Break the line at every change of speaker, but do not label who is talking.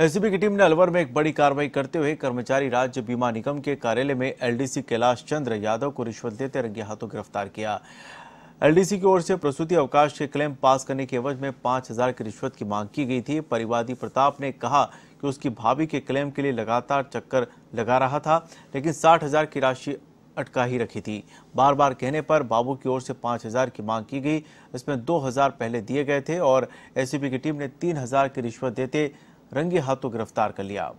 ACB की team ने अलवर में एक बड़ी कार्रवाई करते हुए कर्मचारी राज्य बीमा निगम के कार्यालय में एलडीसी कैलाश चंद्र यादव को रिश्वत देते रंगे हाथों गिरफ्तार किया एलडीसी की ओर से प्रसूति अवकाश के क्लेम पास करने के एवज में पांच हजार की रिश्वत की मांग की गई थी परिवादी प्रताप ने कहा कि उसकी भाभी के क्लेम के लिए लगातार चक्कर लगा रहा था लेकिन साठ हजार की राशि अटका ही रखी थी बार बार कहने पर बाबू की ओर से पांच हज़ार की मांग की गई इसमें दो हज़ार पहले दिए गए थे और एसीबी की टीम ने तीन हज़ार की रिश्वत देते रंगे हाथों गिरफ्तार कर लिया